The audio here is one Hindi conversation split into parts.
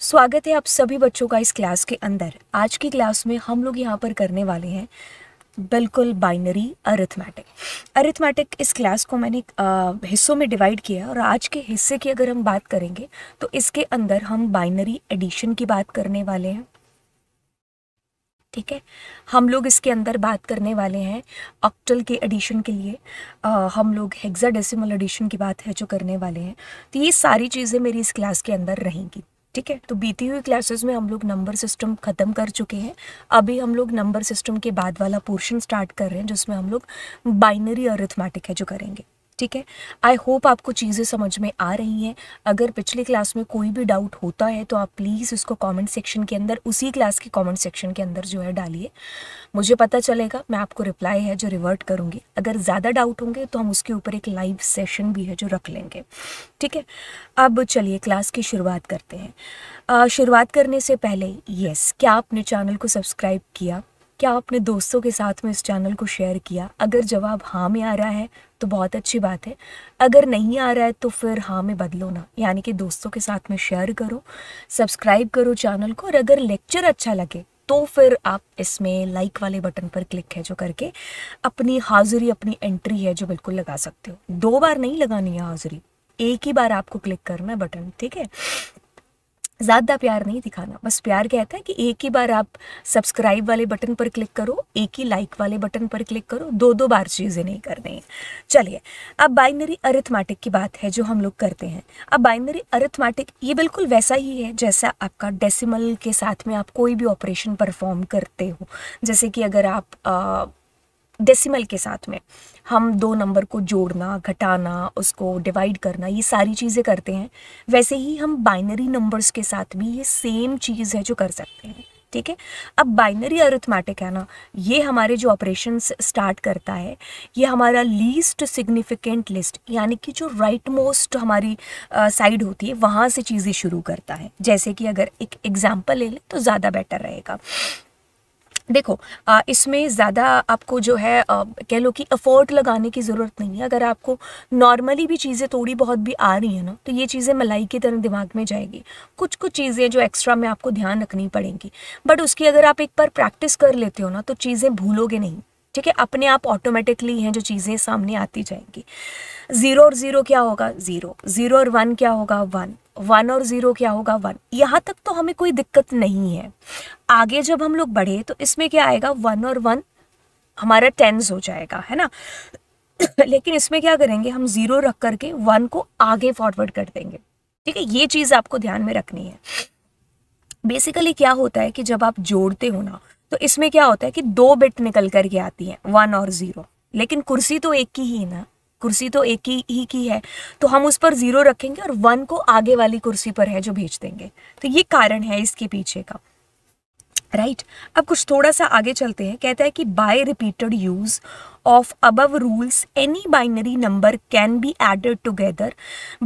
स्वागत है आप सभी बच्चों का इस क्लास के अंदर आज की क्लास में हम लोग यहाँ पर करने वाले हैं बिल्कुल बाइनरी अरिथमेटिक अरिथमेटिक इस क्लास को मैंने हिस्सों में डिवाइड किया है और आज के हिस्से की अगर हम बात करेंगे तो इसके अंदर हम बाइनरी एडिशन की बात करने वाले हैं ठीक है हम लोग इसके अंदर बात करने वाले हैं ऑक्टल के एडिशन के लिए आ, हम लोग हेक्साडेसिमल एडिशन की बात है जो करने वाले हैं तो ये सारी चीज़ें मेरी इस क्लास के अंदर रहेंगी ठीक है तो बीती हुई क्लासेस में हम लोग नंबर सिस्टम ख़त्म कर चुके हैं अभी हम लोग नंबर सिस्टम के बाद वाला पोर्शन स्टार्ट कर रहे हैं जिसमें हम लोग बाइनरी अरिथमेटिक है जो करेंगे ठीक है आई होप आपको चीज़ें समझ में आ रही हैं अगर पिछली क्लास में कोई भी डाउट होता है तो आप प्लीज़ उसको कमेंट सेक्शन के अंदर उसी क्लास के कमेंट सेक्शन के अंदर जो है डालिए मुझे पता चलेगा मैं आपको रिप्लाई है जो रिवर्ट करूँगी अगर ज़्यादा डाउट होंगे तो हम उसके ऊपर एक लाइव सेशन भी है जो रख लेंगे ठीक है अब चलिए क्लास की शुरुआत करते हैं शुरुआत करने से पहले येस क्या आपने चैनल को सब्सक्राइब किया क्या आपने दोस्तों के साथ में इस चैनल को शेयर किया अगर जवाब हाँ में आ रहा है तो बहुत अच्छी बात है अगर नहीं आ रहा है तो फिर हाँ में बदलो ना यानी कि दोस्तों के साथ में शेयर करो सब्सक्राइब करो चैनल को और अगर लेक्चर अच्छा लगे तो फिर आप इसमें लाइक वाले बटन पर क्लिक है जो करके अपनी हाजिरी अपनी एंट्री है जो बिल्कुल लगा सकते हो दो बार नहीं लगानी है हाजिरी एक ही बार आपको क्लिक करना है बटन ठीक है ज़्यादा प्यार नहीं दिखाना बस प्यार कहता है कि एक ही बार आप सब्सक्राइब वाले बटन पर क्लिक करो एक ही लाइक वाले बटन पर क्लिक करो दो दो बार चीज़ें नहीं करनी है चलिए अब बाइनरी अरिथमेटिक की बात है जो हम लोग करते हैं अब बाइनरी अरिथमेटिक ये बिल्कुल वैसा ही है जैसा आपका डेसिमल के साथ में आप कोई भी ऑपरेशन परफॉर्म करते हो जैसे कि अगर आप डेसिमल के साथ में हम दो नंबर को जोड़ना घटाना उसको डिवाइड करना ये सारी चीज़ें करते हैं वैसे ही हम बाइनरी नंबर्स के साथ भी ये सेम चीज़ है जो कर सकते हैं ठीक है अब बाइनरी अरिथमेटिक है ना ये हमारे जो ऑपरेशन स्टार्ट करता है ये हमारा लीस्ट सिग्निफिकेंट लिस्ट यानी कि जो राइट मोस्ट हमारी साइड होती है वहाँ से चीज़ें शुरू करता है जैसे कि अगर एक एग्जाम्पल ले लें तो ज़्यादा बेटर रहेगा देखो इसमें ज़्यादा आपको जो है कह लो कि अफोर्ट लगाने की ज़रूरत नहीं है अगर आपको नॉर्मली भी चीज़ें थोड़ी बहुत भी आ रही हैं ना तो ये चीज़ें मलाई की तरह दिमाग में जाएगी कुछ कुछ चीज़ें जो एक्स्ट्रा में आपको ध्यान रखनी पड़ेंगी बट उसकी अगर आप एक बार प्रैक्टिस कर लेते हो ना तो चीज़ें भूलोगे नहीं ठीक है अपने आप ऑटोमेटिकली हैं जो चीज़ें सामने आती जाएंगी ज़ीरो और ज़ीरो क्या होगा ज़ीरो ज़ीरो और वन क्या होगा वन वन और ज़ीरो क्या होगा वन यहाँ तक तो हमें कोई दिक्कत नहीं है आगे जब हम लोग बढ़े तो इसमें क्या आएगा वन और वन हमारा टेंस हो जाएगा है ना लेकिन इसमें क्या करेंगे हम ज़ीरो रख करके वन को आगे फॉरवर्ड कर देंगे ठीक है ये चीज़ आपको ध्यान में रखनी है बेसिकली क्या होता है कि जब आप जोड़ते हो ना तो इसमें क्या होता है कि दो बिट निकल कर के आती है वन और ज़ीरो लेकिन कुर्सी तो एक की ही ना कुर्सी तो एक ही ही की है तो हम उस पर ज़ीरो रखेंगे और वन को आगे वाली कुर्सी पर है जो भेज देंगे तो ये कारण है इसके पीछे का राइट right. अब कुछ थोड़ा सा आगे चलते हैं कहता है कि by repeated use of above rules any binary number can be added together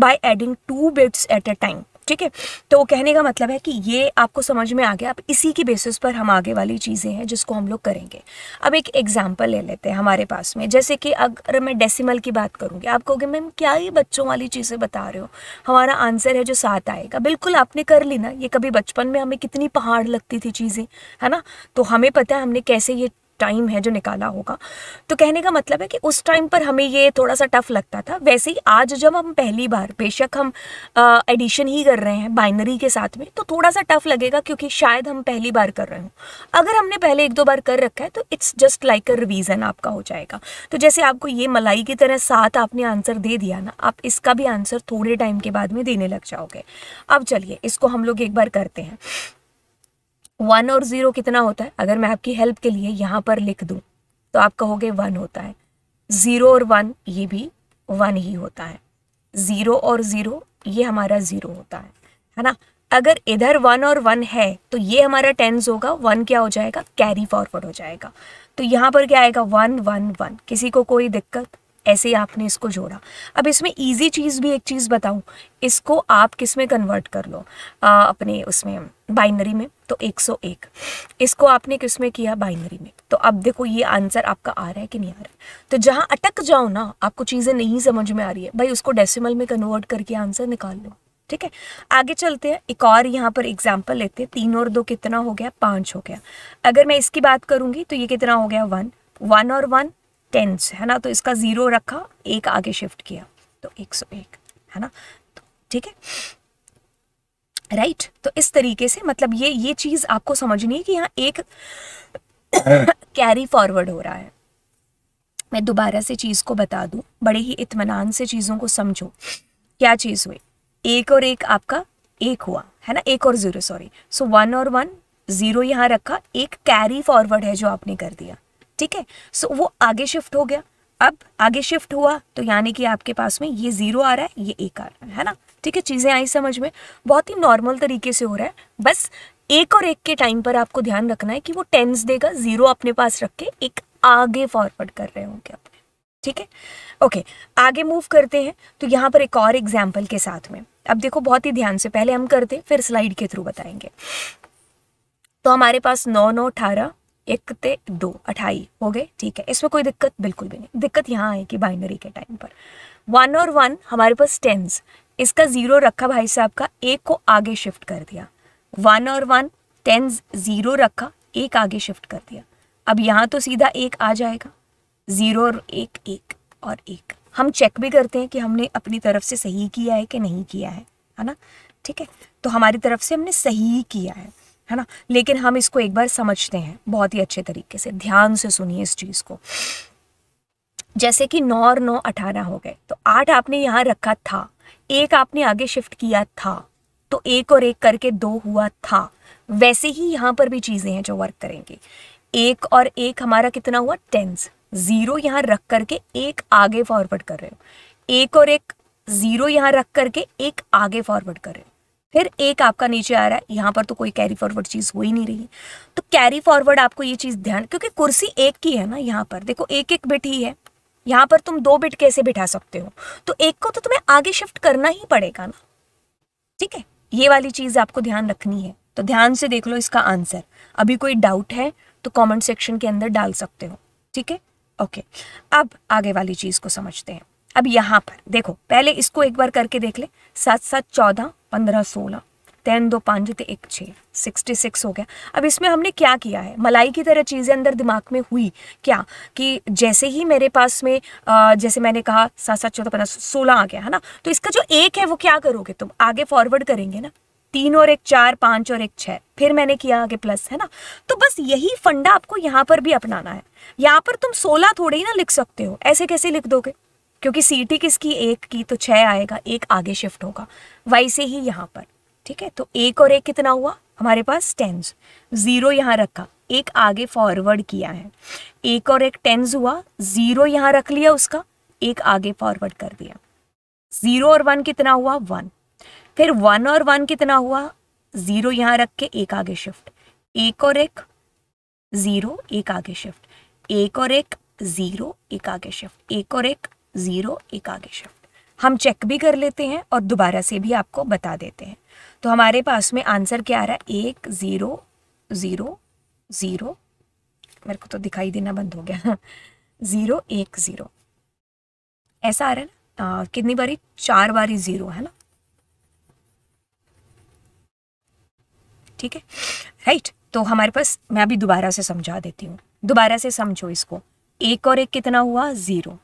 by adding two bits at a time ठीक है तो कहने का मतलब है कि ये आपको समझ में आ गया अब इसी के बेसिस पर हम आगे वाली चीज़ें हैं जिसको हम लोग करेंगे अब एक एग्जाम्पल ले लेते हैं हमारे पास में जैसे कि अगर मैं डेसिमल की बात करूँगी आप कहोगे मैम क्या ये बच्चों वाली चीज़ें बता रहे हो हमारा आंसर है जो साथ आएगा बिल्कुल आपने कर ली ना ये कभी बचपन में हमें कितनी पहाड़ लगती थी चीज़ें है ना तो हमें पता है हमने कैसे ये टाइम है जो निकाला होगा तो कहने का मतलब है कि उस टाइम पर हमें ये थोड़ा सा टफ लगता था वैसे ही आज जब हम पहली बार बेशक हम एडिशन ही कर रहे हैं बाइनरी के साथ में तो थोड़ा सा टफ लगेगा क्योंकि शायद हम पहली बार कर रहे हों अगर हमने पहले एक दो बार कर रखा है तो it's just like a revision आपका हो जाएगा तो जैसे आपको ये मलाई की तरह साथ आपने आंसर दे दिया ना आप इसका भी आंसर थोड़े टाइम के बाद में देने लग जाओगे अब चलिए इसको हम लोग एक बार करते हैं वन और ज़ीरो कितना होता है अगर मैं आपकी हेल्प के लिए यहाँ पर लिख दूँ तो आप कहोगे वन होता है ज़ीरो और वन ये भी वन ही होता है ज़ीरो और ज़ीरो ये हमारा ज़ीरो होता है है ना अगर इधर वन और वन है तो ये हमारा टेंस होगा वन क्या हो जाएगा कैरी फॉरवर्ड हो जाएगा तो यहाँ पर क्या आएगा वन वन वन किसी को कोई दिक्कत ऐसे ही आपने इसको जोड़ा अब इसमें इजी चीज़ भी एक चीज़ बताऊँ इसको आप किस में कन्वर्ट कर लो आ, अपने उसमें बाइनरी में तो 101 इसको आपने किस में किया बाइनरी में तो अब देखो ये आंसर आपका आ रहा है कि नहीं आ रहा है तो जहाँ अटक जाओ ना आपको चीज़ें नहीं समझ में आ रही है भाई उसको डेसीमल में कन्वर्ट करके आंसर निकाल लो ठीक है आगे चलते हैं एक और यहाँ पर एग्जाम्पल लेते हैं तीन और दो कितना हो गया पाँच हो गया अगर मैं इसकी बात करूँगी तो ये कितना हो गया वन वन और वन टेंस है ना तो इसका ज़ीरो रखा एक आगे शिफ्ट किया तो एक सौ एक है ना तो ठीक है राइट right? तो इस तरीके से मतलब ये ये चीज़ आपको समझनी है कि यहाँ एक कैरी फॉरवर्ड हो रहा है मैं दोबारा से चीज़ को बता दू बड़े ही इतमान से चीज़ों को समझो क्या चीज़ हुई एक और एक आपका एक हुआ है ना एक और ज़ीरो सॉरी सो वन और वन ज़ीरो यहाँ रखा एक कैरी फॉरवर्ड है जो आपने कर दिया ठीक है सो वो आगे शिफ्ट हो गया अब आगे शिफ्ट हुआ तो यानी कि आपके पास में ये जीरो आ रहा है ये एक आ रहा है है ना ठीक है चीज़ें आई समझ में बहुत ही नॉर्मल तरीके से हो रहा है बस एक और एक के टाइम पर आपको ध्यान रखना है कि वो टेंस देगा जीरो अपने पास रख के एक आगे फॉरवर्ड कर रहे होंगे अपने ठीक है ओके आगे मूव करते हैं तो यहाँ पर एक और एग्जाम्पल के साथ में अब देखो बहुत ही ध्यान से पहले हम करते फिर स्लाइड के थ्रू बताएंगे तो हमारे पास नौ नौ अठारह एक ते दो अठाई हो गए ठीक है इसमें कोई दिक्कत बिल्कुल भी नहीं दिक्कत यहाँ आएगी बाइनरी के टाइम पर वन और वन हमारे पास टेंस इसका जीरो रखा भाई साहब का एक को आगे शिफ्ट कर दिया वन और वन टेंस जीरो रखा एक आगे शिफ्ट कर दिया अब यहाँ तो सीधा एक आ जाएगा जीरो और एक एक और एक हम चेक भी करते हैं कि हमने अपनी तरफ से सही किया है कि नहीं किया है है ना ठीक है तो हमारी तरफ से हमने सही किया है है ना लेकिन हम इसको एक बार समझते हैं बहुत ही अच्छे तरीके से ध्यान से सुनिए इस चीज़ को जैसे कि नौ और नौ अठारह हो गए तो आठ आपने यहाँ रखा था एक आपने आगे शिफ्ट किया था तो एक और एक करके दो हुआ था वैसे ही यहाँ पर भी चीज़ें हैं जो वर्क करेंगी एक और एक हमारा कितना हुआ टेंस जीरो यहाँ रख करके एक आगे फॉरवर्ड कर रहे हो एक और एक जीरो यहाँ रख करके एक आगे फॉरवर्ड कर रहे हो फिर एक आपका नीचे आ रहा है यहाँ पर तो कोई कैरी फॉरवर्ड चीज़ हो ही नहीं रही है तो कैरी फॉरवर्ड आपको ये चीज़ ध्यान क्योंकि कुर्सी एक की है ना यहाँ पर देखो एक एक बिट ही है यहाँ पर तुम दो बिट कैसे बिठा सकते हो तो एक को तो तुम्हें आगे शिफ्ट करना ही पड़ेगा ना ठीक है ये वाली चीज़ आपको ध्यान रखनी है तो ध्यान से देख लो इसका आंसर अभी कोई डाउट है तो कॉमेंट सेक्शन के अंदर डाल सकते हो ठीक है ओके अब आगे वाली चीज़ को समझते हैं अब यहाँ पर देखो पहले इसको एक बार करके देख ले सात सात चौदह पंद्रह सोलह तेन दो पाँच तो एक छः सिक्सटी सिक्स हो गया अब इसमें हमने क्या किया है मलाई की तरह चीज़ें अंदर दिमाग में हुई क्या कि जैसे ही मेरे पास में जैसे मैंने कहा सात सात चौदह पंद्रह सोलह आ गया है ना तो इसका जो एक है वो क्या करोगे तुम आगे फॉरवर्ड करेंगे ना तीन और एक चार पाँच और एक छः फिर मैंने किया आगे प्लस है ना तो बस यही फंडा आपको यहाँ पर भी अपनाना है यहाँ पर तुम सोलह थोड़े ही ना लिख सकते हो ऐसे कैसे लिख दोगे क्योंकि सीटी किसकी एक की तो छः आएगा एक आगे शिफ्ट होगा वैसे ही यहाँ पर ठीक है तो एक और एक कितना हुआ हमारे पास टेंस ज़ीरो यहाँ रखा एक आगे फॉरवर्ड किया है एक और एक टेंस हुआ ज़ीरो यहाँ रख लिया उसका एक आगे फॉरवर्ड कर दिया ज़ीरो और वन कितना हुआ वन फिर वन और वन कितना हुआ ज़ीरो यहाँ रख के एक आगे शिफ्ट एक और एक ज़ीरो एक आगे शिफ्ट एक और एक ज़ीरो एक आगे शिफ्ट एक और एक ज़ीरो एक आगे शिफ्ट हम चेक भी कर लेते हैं और दोबारा से भी आपको बता देते हैं तो हमारे पास में आंसर क्या आ रहा है एक ज़ीरो ज़ीरो ज़ीरो मेरे को तो दिखाई देना बंद हो गया ज़ीरो एक ज़ीरो ऐसा आ रहा है ना कितनी बारी चार बारी ज़ीरो है ना ठीक है राइट तो हमारे पास मैं अभी दोबारा से समझा देती हूँ दोबारा से समझो इसको एक और एक कितना हुआ ज़ीरो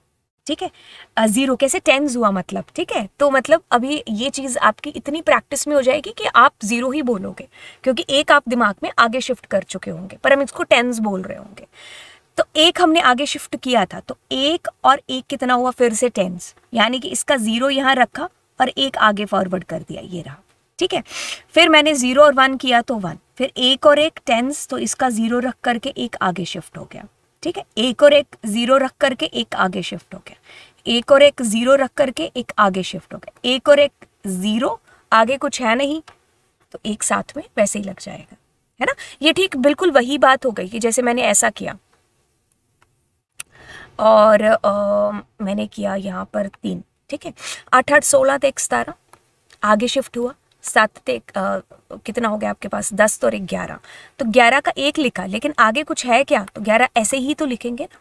ठीक है ज़ीरो कैसे टेंस हुआ मतलब ठीक है तो मतलब अभी ये चीज़ आपकी इतनी प्रैक्टिस में हो जाएगी कि आप ज़ीरो ही बोलोगे क्योंकि एक आप दिमाग में आगे शिफ्ट कर चुके होंगे पर हम इसको टेंस बोल रहे होंगे तो एक हमने आगे शिफ्ट किया था तो एक और एक कितना हुआ फिर से टेंस यानी कि इसका ज़ीरो यहाँ रखा और एक आगे फॉरवर्ड कर दिया ये रहा ठीक है फिर मैंने ज़ीरो और वन किया तो वन फिर एक और एक टेंस तो इसका ज़ीरो रख करके एक आगे शिफ्ट हो गया ठीक है एक और एक जीरो रख करके एक आगे शिफ्ट हो गया एक और एक जीरो रख करके एक आगे शिफ्ट हो गया एक और एक जीरो आगे कुछ है नहीं तो एक साथ में वैसे ही लग जाएगा है ना ये ठीक बिल्कुल वही बात हो गई कि जैसे मैंने ऐसा किया और आ, मैंने किया यहाँ पर तीन ठीक है आठ आठ सोलह तो एक सतारह आगे शिफ्ट हुआ सात ते कितना हो गया आपके पास दस तो और एक ग्यारह तो ग्यारह का एक लिखा लेकिन आगे कुछ है क्या तो ग्यारह ऐसे ही तो लिखेंगे ना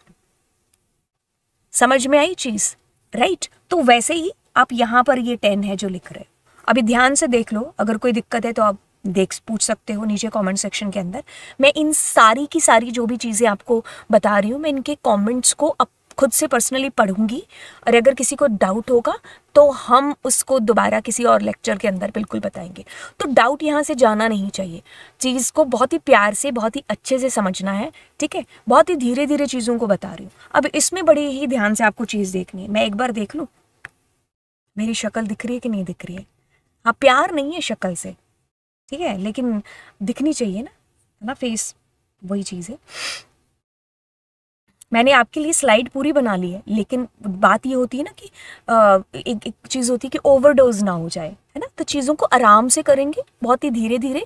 समझ में आई चीज राइट तो वैसे ही आप यहां पर ये टेन है जो लिख रहे हो अभी ध्यान से देख लो अगर कोई दिक्कत है तो आप देख पूछ सकते हो नीचे कमेंट सेक्शन के अंदर मैं इन सारी की सारी जो भी चीज़ें आपको बता रही हूं मैं इनके कमेंट्स को अप खुद से पर्सनली पढ़ूंगी और अगर किसी को डाउट होगा तो हम उसको दोबारा किसी और लेक्चर के अंदर बिल्कुल बताएंगे तो डाउट यहाँ से जाना नहीं चाहिए चीज़ को बहुत ही प्यार से बहुत ही अच्छे से समझना है ठीक है बहुत ही धीरे धीरे चीज़ों को बता रही हूँ अब इसमें बड़ी ही ध्यान से आपको चीज़ देखनी है मैं एक बार देख लूँ मेरी शक्ल दिख रही है कि नहीं दिख रही है हाँ प्यार नहीं है शक्ल से ठीक है लेकिन दिखनी चाहिए ना है ना फेस वही चीज़ है मैंने आपके लिए स्लाइड पूरी बना ली है लेकिन बात ये होती है ना कि आ, एक एक चीज़ होती है कि ओवरडोज ना हो जाए है ना तो चीज़ों को आराम से करेंगे बहुत ही धीरे धीरे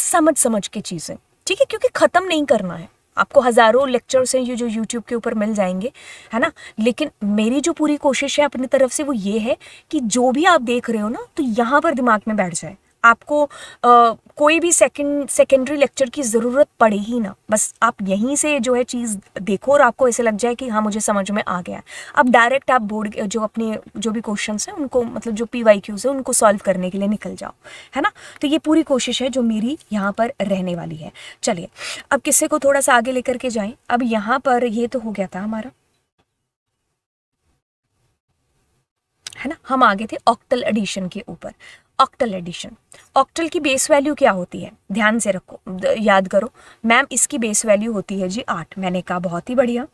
समझ समझ के चीज़ें ठीक है क्योंकि ख़त्म नहीं करना है आपको हज़ारों लेक्चर्स हैं ये जो यूट्यूब के ऊपर मिल जाएंगे है ना लेकिन मेरी जो पूरी कोशिश है अपनी तरफ से वो ये है कि जो भी आप देख रहे हो ना तो यहाँ पर दिमाग में बैठ जाए आपको आ, कोई भी सेकंड सेकेंडरी लेक्चर की ज़रूरत पड़े ही ना बस आप यहीं से जो है चीज़ देखो और आपको ऐसे लग जाए कि हाँ मुझे समझ में आ गया अब डायरेक्ट आप बोर्ड जो अपने जो भी क्वेश्चन हैं उनको मतलब जो पी वाई क्यूज़ है उनको सॉल्व करने के लिए निकल जाओ है ना तो ये पूरी कोशिश है जो मेरी यहाँ पर रहने वाली है चलिए अब किस्से को थोड़ा सा आगे लेकर के जाएँ अब यहाँ पर ये तो हो गया था हमारा है ना हम आगे थे ऑक्टल एडिशन के ऊपर ऑक्टल एडिशन ऑक्टल की बेस वैल्यू क्या होती है ध्यान से रखो याद करो मैम इसकी बेस वैल्यू होती है जी आठ मैंने कहा बहुत ही बढ़िया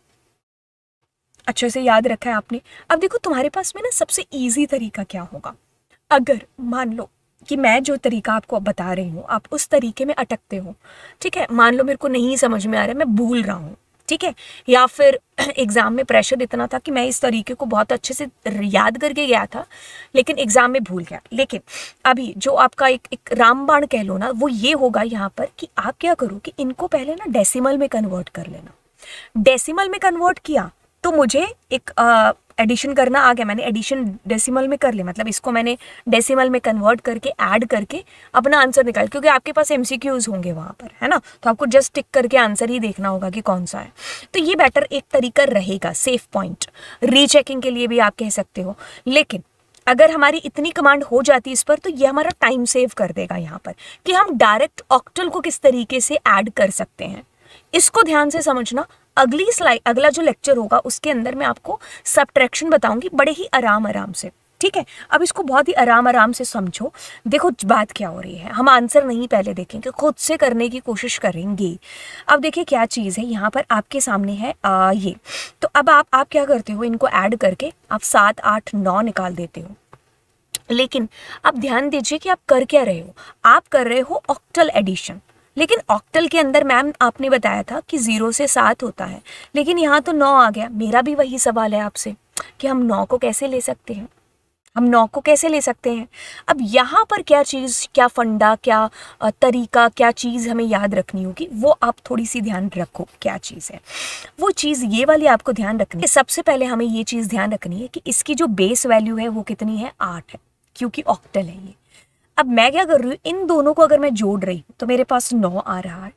अच्छे से याद रखा है आपने अब देखो तुम्हारे पास में ना सबसे ईजी तरीका क्या होगा अगर मान लो कि मैं जो तरीका आपको बता रही हूँ आप उस तरीके में अटकते हो ठीक है मान लो मेरे को नहीं समझ में आ रहा है मैं भूल रहा हूँ ठीक है या फिर एग्ज़ाम में प्रेशर इतना था कि मैं इस तरीके को बहुत अच्छे से याद करके गया था लेकिन एग्ज़ाम में भूल गया लेकिन अभी जो आपका एक एक रामबाण कह लो ना वो ये होगा यहाँ पर कि आप क्या करो कि इनको पहले ना डेसिमल में कन्वर्ट कर लेना डेसिमल में कन्वर्ट किया तो मुझे एक एडिशन करना आ गया मैंने एडिशन डेसिमल में कर लिया मतलब इसको मैंने डेसिमल में कन्वर्ट करके ऐड करके अपना आंसर निकाल क्योंकि आपके पास एम होंगे वहाँ पर है ना तो आपको जस्ट टिक करके आंसर ही देखना होगा कि कौन सा है तो ये बेटर एक तरीका रहेगा सेफ पॉइंट रीचेकिंग के लिए भी आप कह सकते हो लेकिन अगर हमारी इतनी कमांड हो जाती इस पर तो ये हमारा टाइम सेव कर देगा यहाँ पर कि हम डायरेक्ट ऑक्टल को किस तरीके से ऐड कर सकते हैं इसको ध्यान से समझना अगली स्लाइड अगला जो लेक्चर होगा उसके अंदर मैं आपको सब्ट्रैक्शन बताऊंगी बड़े ही आराम आराम से ठीक है अब इसको बहुत ही आराम आराम से समझो देखो बात क्या हो रही है हम आंसर नहीं पहले देखेंगे खुद से करने की कोशिश करेंगे अब देखिए क्या चीज़ है यहाँ पर आपके सामने है आ, ये तो अब आप आप क्या करते हो इनको ऐड करके आप सात आठ नौ निकाल देते हो लेकिन आप ध्यान दीजिए कि आप कर क्या रहे हो आप कर रहे हो ऑक्टल एडिशन लेकिन ऑक्टल के अंदर मैम आपने बताया था कि ज़ीरो से सात होता है लेकिन यहाँ तो नौ आ गया मेरा भी वही सवाल है आपसे कि हम नौ को कैसे ले सकते हैं हम नौ को कैसे ले सकते हैं अब यहाँ पर क्या चीज़ क्या फंडा क्या तरीका क्या चीज़ हमें याद रखनी होगी वो आप थोड़ी सी ध्यान रखो क्या चीज़ है वो चीज़ ये वाली आपको ध्यान रखनी है सबसे पहले हमें ये चीज़ ध्यान रखनी है कि इसकी जो बेस वैल्यू है वो कितनी है आठ है क्योंकि ऑक्टल है ये अब मैं क्या कर रही हूँ इन दोनों को अगर मैं जोड़ रही हूँ तो मेरे पास नौ आ रहा है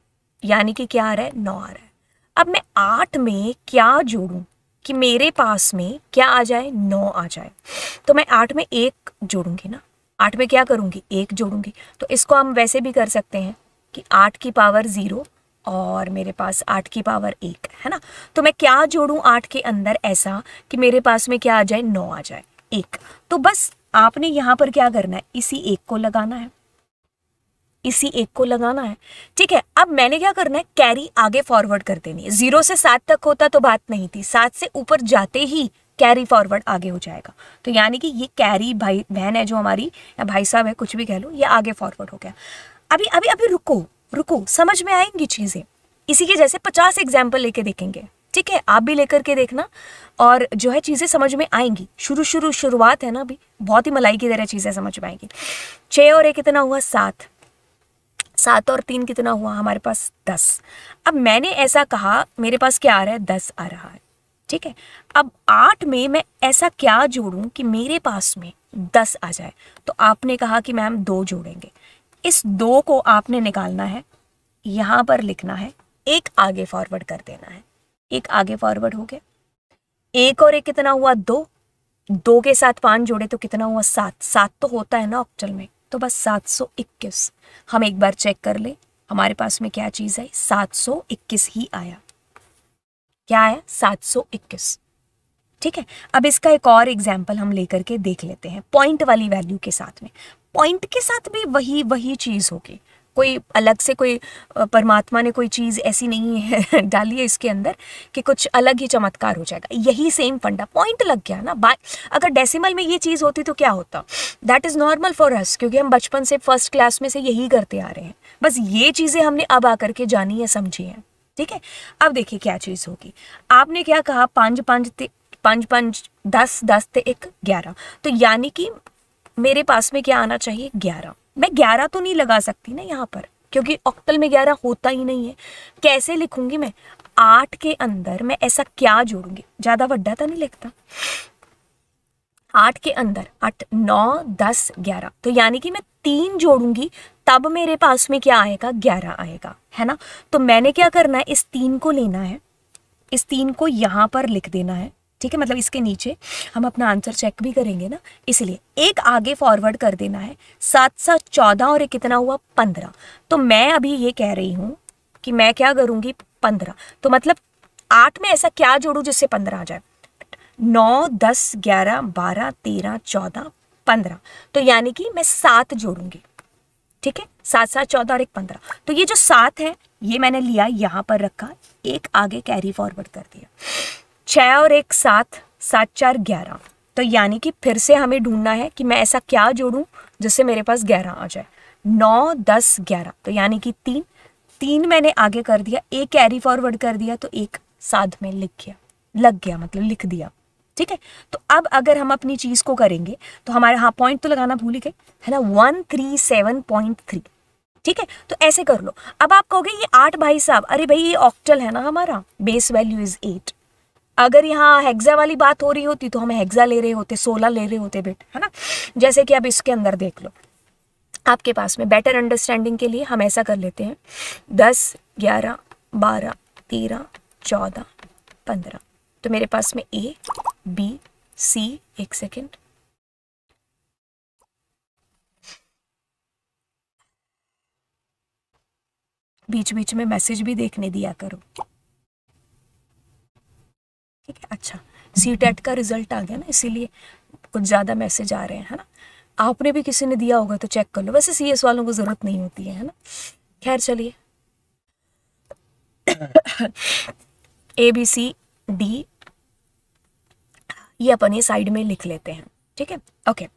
यानी कि क्या आ रहा है नौ आ रहा है अब मैं आठ में क्या जोड़ूँ कि मेरे पास में क्या आ जाए नौ आ जाए तो मैं आठ में एक जोड़ूंगी ना आठ में क्या करूँगी एक जोड़ूंगी तो इसको हम वैसे भी कर सकते हैं कि आठ की पावर ज़ीरो और मेरे पास आठ की पावर एक है ना तो मैं क्या जोड़ूँ आठ के अंदर ऐसा कि मेरे पास में क्या आ जाए नौ आ जाए एक तो बस आपने यहाँ पर क्या करना है इसी एक को लगाना है इसी एक को लगाना है ठीक है अब मैंने क्या करना है कैरी आगे फॉरवर्ड कर देनी है जीरो से सात तक होता तो बात नहीं थी सात से ऊपर जाते ही कैरी फॉरवर्ड आगे हो जाएगा तो यानी कि ये कैरी भाई बहन है जो हमारी या भाई साहब है कुछ भी कह लो ये आगे फॉरवर्ड हो गया अभी अभी अभी रुको रुको समझ में आएंगी चीज़ें इसी के जैसे पचास एग्जाम्पल लेके देखेंगे ठीक है आप भी लेकर के देखना और जो है चीज़ें समझ में आएंगी शुरू शुरू शुरुआत है ना अभी बहुत ही मलाई की तरह चीज़ें समझ में आएंगी छः और एक कितना हुआ सात सात और तीन कितना हुआ हमारे पास दस अब मैंने ऐसा कहा मेरे पास क्या आ रहा है दस आ रहा है ठीक है अब आठ में मैं ऐसा क्या जोड़ूं कि मेरे पास में दस आ जाए तो आपने कहा कि मैम दो जोड़ेंगे इस दो को आपने निकालना है यहाँ पर लिखना है एक आगे फॉरवर्ड कर देना है एक आगे फॉरवर्ड हो गया एक और एक कितना हुआ दो दो के साथ पांच जोड़े तो कितना हुआ सात सात तो होता है ना ऑक्टल में तो बस सात सौ इक्कीस हम एक बार चेक कर ले हमारे पास में क्या चीज़ आई सात सौ इक्कीस ही आया क्या आया सात सौ इक्कीस ठीक है अब इसका एक और एग्जाम्पल हम लेकर के देख लेते हैं पॉइंट वाली वैल्यू के साथ में पॉइंट के साथ भी वही वही चीज़ होगी कोई अलग से कोई परमात्मा ने कोई चीज़ ऐसी नहीं है डाली है इसके अंदर कि कुछ अलग ही चमत्कार हो जाएगा यही सेम फंडा पॉइंट लग गया ना बाय अगर डेसिमल में ये चीज़ होती तो क्या होता that is normal for us क्योंकि हम बचपन से फर्स्ट क्लास में से यही करते आ रहे हैं बस ये चीज़ें हमने अब आकर के जानी है समझी है ठीक है अब देखिए क्या चीज़ होगी आपने क्या कहा पाँच पाँच पाँच पाँच दस दस ते एक ग्यारह तो यानी कि मेरे पास में क्या आना चाहिए ग्यारह मैं ग्यारह तो नहीं लगा सकती ना यहाँ पर क्योंकि ऑक्टल में ग्यारह होता ही नहीं है कैसे लिखूंगी मैं आठ के अंदर मैं ऐसा क्या जोड़ूंगी ज़्यादा वड्डा तो नहीं लिखता आठ के अंदर आठ नौ दस ग्यारह तो यानी कि मैं तीन जोड़ूंगी तब मेरे पास में क्या आएगा ग्यारह आएगा है ना तो मैंने क्या करना है इस तीन को लेना है इस तीन को यहाँ पर लिख देना है ठीक है मतलब इसके नीचे हम अपना आंसर चेक भी करेंगे ना इसलिए एक आगे फॉरवर्ड कर देना है सात सात चौदह और एक कितना हुआ पंद्रह तो मैं अभी ये कह रही हूँ कि मैं क्या करूँगी पंद्रह तो मतलब आठ में ऐसा क्या जोड़ू जिससे पंद्रह आ जाए नौ दस ग्यारह बारह तेरह चौदह पंद्रह तो यानी कि मैं सात जोड़ूंगी ठीक है सात सात चौदह और एक पंद्रह तो ये जो सात है ये मैंने लिया यहाँ पर रखा एक आगे कैरी फॉरवर्ड कर दिया छ और एक सात सात चार ग्यारह तो यानी कि फिर से हमें ढूंढना है कि मैं ऐसा क्या जोड़ूं जिससे मेरे पास ग्यारह आ जाए नौ दस ग्यारह तो यानी कि तीन तीन मैंने आगे कर दिया एक कैरी फॉरवर्ड कर दिया तो एक साथ में लिख गया लग गया मतलब लिख दिया ठीक है तो अब अगर हम अपनी चीज़ को करेंगे तो हमारे हाँ पॉइंट तो लगाना भूल गए है ना one three seven point three ठीक है तो ऐसे कर लो अब आप कहोगे ये आठ भाई साहब अरे भाई ये ऑक्टल है ना हमारा बेस वैल्यू इज एट अगर यहाँ हेक्सा वाली बात हो रही होती तो हम हेक्सा ले रहे होते सोलह ले रहे होते बेट है ना जैसे कि आप इसके अंदर देख लो आपके पास में बेटर अंडरस्टैंडिंग के लिए हम ऐसा कर लेते हैं दस ग्यारह बारह तेरह चौदह पंद्रह तो मेरे पास में ए बी सी एक सेकेंड बीच बीच में मैसेज भी देखने दिया करो ठीक है अच्छा सी टेट का रिजल्ट आ गया ना इसीलिए कुछ ज़्यादा मैसेज आ रहे हैं है ना आपने भी किसी ने दिया होगा तो चेक कर लो वैसे सी एस वालों को ज़रूरत नहीं होती है ना खैर चलिए ए बी सी डी ये अपन ये साइड में लिख लेते हैं ठीक है ओके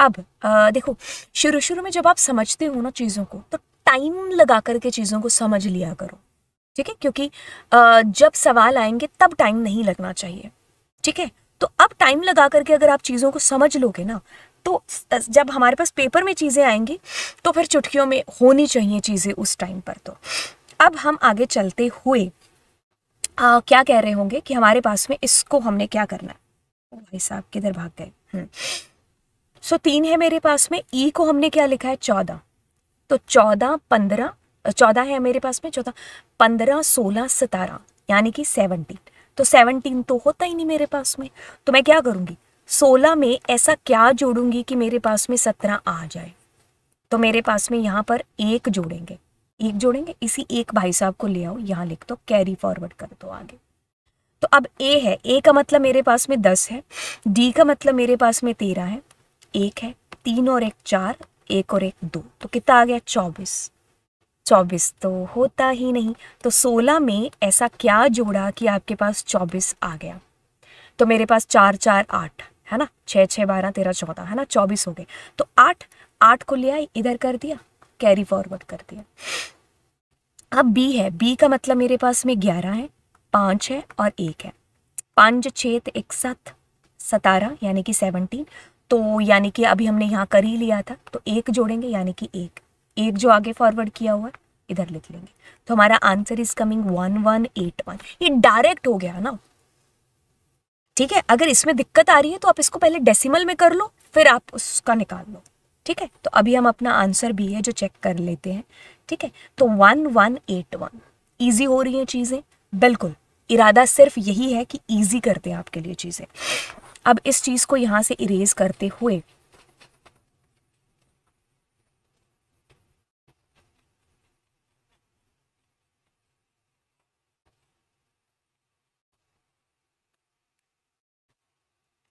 अब आ, देखो शुरू शुरू में जब आप समझते हो ना चीज़ों को तो टाइम लगा करके चीज़ों को समझ लिया करो ठीक है क्योंकि जब सवाल आएंगे तब टाइम नहीं लगना चाहिए ठीक है तो अब टाइम लगा करके अगर आप चीज़ों को समझ लोगे ना तो जब हमारे पास पेपर में चीज़ें आएंगी तो फिर चुटकियों में होनी चाहिए चीज़ें उस टाइम पर तो अब हम आगे चलते हुए आ, क्या कह रहे होंगे कि हमारे पास में इसको हमने क्या करना है भाई साहब किधर भाग गए हम्म। सो तीन है मेरे पास में ई e को हमने क्या लिखा है चौदह तो चौदह पंद्रह चौदह है मेरे पास में चौदह पंद्रह सोलह सतारह यानी कि सेवनटीन तो सेवनटीन तो होता ही नहीं मेरे पास में तो मैं क्या करूँगी सोलह में ऐसा क्या जोड़ूंगी कि मेरे पास में सत्रह आ जाए तो मेरे पास में यहाँ पर एक जोड़ेंगे एक जोड़ेंगे इसी एक भाई साहब को ले आओ यहाँ लिख दो तो, कैरी फॉरवर्ड कर दो तो आगे तो अब ए है ए का मतलब मेरे पास में दस है डी का मतलब मेरे पास में तेरह है एक है तीन और एक चार एक और एक दो तो कितना आ गया चौबीस चौबीस तो होता ही नहीं तो सोलह में ऐसा क्या जोड़ा कि आपके पास चौबीस आ गया तो मेरे पास चार चार आठ है ना छः छः बारह तेरह चौदह है ना चौबीस हो गए तो आठ आठ को लिया इधर कर दिया कैरी फॉरवर्ड कर दिया अब बी है बी का मतलब मेरे पास में ग्यारह है पाँच है और एक है पाँच छः एक सात सतारह यानी कि सेवनटीन तो यानी कि अभी हमने यहाँ कर ही लिया था तो एक जोड़ेंगे यानी कि एक एक जो आगे फॉरवर्ड किया हुआ है इधर लिख लेंगे तो हमारा answer is coming one one eight one ये डायरेक्ट हो गया ना ठीक है अगर इसमें दिक्कत आ रही है तो आप इसको पहले डेसिमल में कर लो फिर आप उसका निकाल लो ठीक है तो अभी हम अपना आंसर भी है जो चेक कर लेते हैं ठीक है तो one one eight one easy हो रही है चीज़ें बिल्कुल इरादा सिर्फ यही है कि ईजी करते हैं आपके लिए चीज़ें अब इस चीज़ को यहां से इरेज करते हुए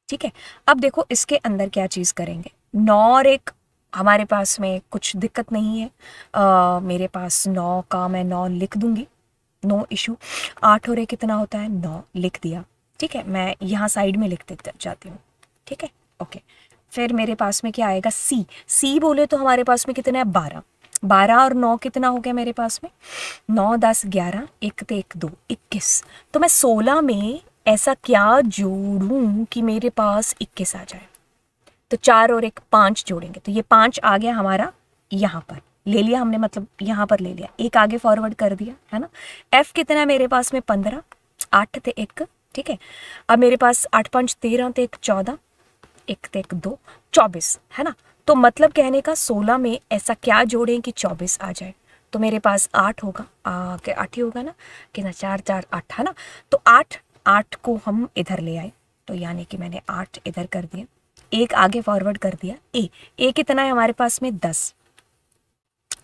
ठीक है अब देखो इसके अंदर क्या चीज़ करेंगे नौ और एक हमारे पास में कुछ दिक्कत नहीं है आ, मेरे पास नौ का मैं नौ लिख दूंगी नो इशू आठ और एक कितना होता है नौ लिख दिया ठीक है मैं यहाँ साइड में लिख जाती हूँ ठीक है ओके फिर मेरे पास में क्या आएगा सी सी बोले तो हमारे पास में कितना है बारह बारह और नौ कितना हो गया मेरे पास में नौ दस ग्यारह एक तो एक दो इक्कीस तो मैं सोलह में ऐसा क्या जोड़ूं कि मेरे पास इक्कीस आ जाए तो चार और एक पाँच जोड़ेंगे तो ये पाँच आ गया हमारा यहाँ पर ले लिया हमने मतलब यहाँ पर ले लिया एक आगे फॉरवर्ड कर दिया है ना एफ कितना है मेरे पास में पंद्रह आठ थे एक ठीक है अब मेरे पास आठ पाँच तेरह थे एक चौदह एक थे एक दो चौबीस है ना तो मतलब कहने का सोलह में ऐसा क्या जोड़ें कि चौबीस आ जाए तो मेरे पास आठ होगा आठ ही होगा ना कितना चार चार आठ है ना तो आठ आठ को हम इधर ले आए तो यानी कि मैंने आठ इधर कर दिया एक आगे फॉरवर्ड कर दिया ए ए कितना है हमारे पास में दस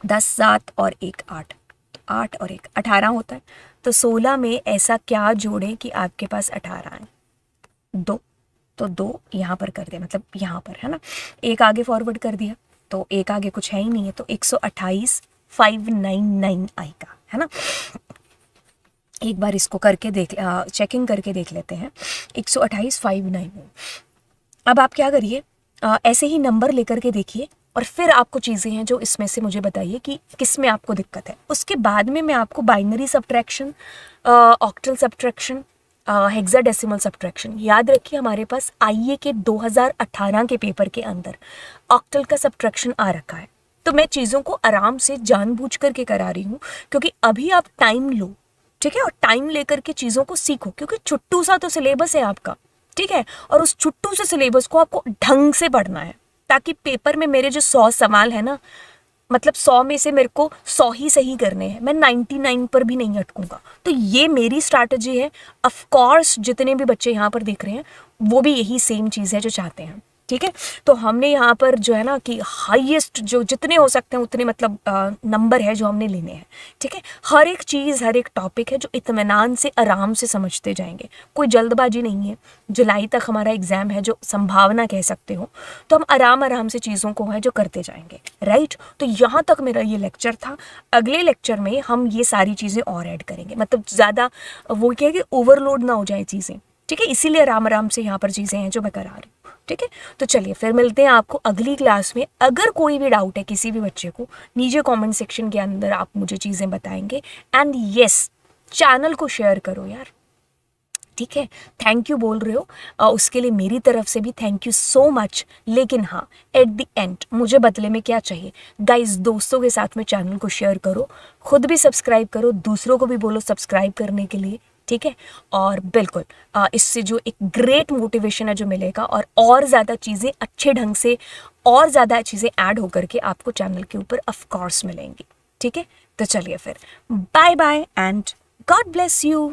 दस सात और एक आठ तो आठ और एक अठारह होता है तो सोलह में ऐसा क्या जोड़े कि आपके पास अठारह है दो तो दो यहाँ पर कर दिया मतलब यहाँ पर है ना एक आगे फॉरवर्ड कर दिया तो एक आगे कुछ है ही नहीं है तो एक सौ अट्ठाईस फाइव नाइन नाइन आएगा है ना एक बार इसको करके देख चेकिंग करके देख लेते हैं एक सौ अट्ठाईस फाइव नाइन अब आप क्या करिए ऐसे ही नंबर लेकर के देखिए और फिर आपको चीज़ें हैं जो इसमें से मुझे बताइए कि किस में आपको दिक्कत है उसके बाद में मैं आपको binary subtraction octal subtraction hexadecimal subtraction याद रखिए हमारे पास आईए के 2018 के पेपर के अंदर ऑक्टल का सब्ट्रैक्शन आ रखा है तो मैं चीज़ों को आराम से जानबूझ करके करा रही हूँ क्योंकि अभी आप टाइम लो ठीक है और टाइम लेकर के चीज़ों को सीखो क्योंकि छुट्टू सा तो सिलेबस है आपका ठीक है और उस छुट्टू से सिलेबस को आपको ढंग से पढ़ना है ताकि पेपर में मेरे जो सौ सवाल है ना मतलब सौ में से मेरे को सौ ही सही करने हैं मैं नाइन्टी नाइन पर भी नहीं अटकूंगा तो ये मेरी स्ट्रैटेजी है ऑफ कोर्स जितने भी बच्चे यहाँ पर देख रहे हैं वो भी यही सेम चीज़ है जो चाहते हैं ठीक है तो हमने यहाँ पर जो है ना कि हाईएस्ट जो जितने हो सकते हैं उतने मतलब नंबर है जो हमने लेने हैं ठीक है हर एक चीज़ हर एक टॉपिक है जो इतमान से आराम से समझते जाएंगे कोई जल्दबाजी नहीं है जुलाई तक हमारा एग्ज़ाम है जो संभावना कह सकते हो तो हम आराम आराम से चीज़ों को है जो करते जाएंगे राइट तो यहाँ तक मेरा ये लेक्चर था अगले लेक्चर में हम ये सारी चीज़ें और ऐड करेंगे मतलब ज़्यादा वो क्या है कि ओवरलोड ना हो जाए चीज़ें ठीक है इसीलिए आराम आराम से यहाँ पर चीज़ें हैं जो मैं करा रही हूँ ठीक है तो चलिए फिर मिलते हैं आपको अगली क्लास में अगर कोई भी डाउट है किसी भी बच्चे को नीचे कमेंट सेक्शन के अंदर आप मुझे चीज़ें बताएंगे एंड येस चैनल को शेयर करो यार ठीक है थैंक यू बोल रहे हो आ, उसके लिए मेरी तरफ से भी थैंक यू सो मच लेकिन हाँ एट द एंड मुझे बदले में क्या चाहिए गाइज दोस्तों के साथ में चैनल को शेयर करो खुद भी सब्सक्राइब करो दूसरों को भी बोलो सब्सक्राइब करने के लिए ठीक है और बिल्कुल इससे जो एक ग्रेट मोटिवेशन है जो मिलेगा और और ज़्यादा चीज़ें अच्छे ढंग से और ज़्यादा चीज़ें ऐड होकर के आपको चैनल के ऊपर ऑफकोर्स मिलेंगी ठीक है तो चलिए फिर bye bye and God bless you